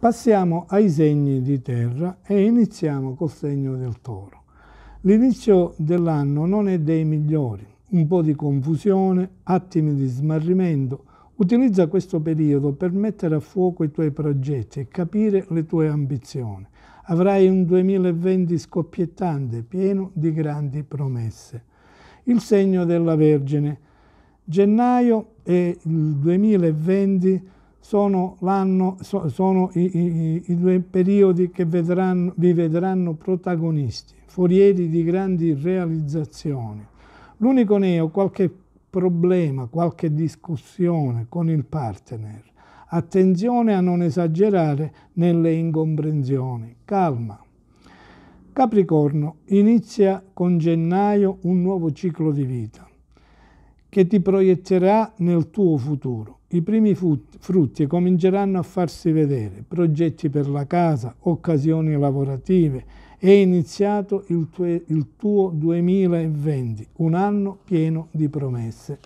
Passiamo ai segni di terra e iniziamo col segno del toro. L'inizio dell'anno non è dei migliori, un po' di confusione, attimi di smarrimento. Utilizza questo periodo per mettere a fuoco i tuoi progetti e capire le tue ambizioni. Avrai un 2020 scoppiettante, pieno di grandi promesse. Il segno della Vergine. Gennaio e il 2020 sono, so, sono i, i, i, due periodi che vedranno, vi vedranno protagonisti, forieri di grandi realizzazioni. L'unico neo, qualche problema, qualche discussione con il partner. Attenzione a non esagerare nelle incomprensioni. Calma. Capricorno, inizia con gennaio un nuovo ciclo di vita che ti proietterà nel tuo futuro. I primi frutti cominceranno a farsi vedere, progetti per la casa, occasioni lavorative. È iniziato il tuo 2020, un anno pieno di promesse.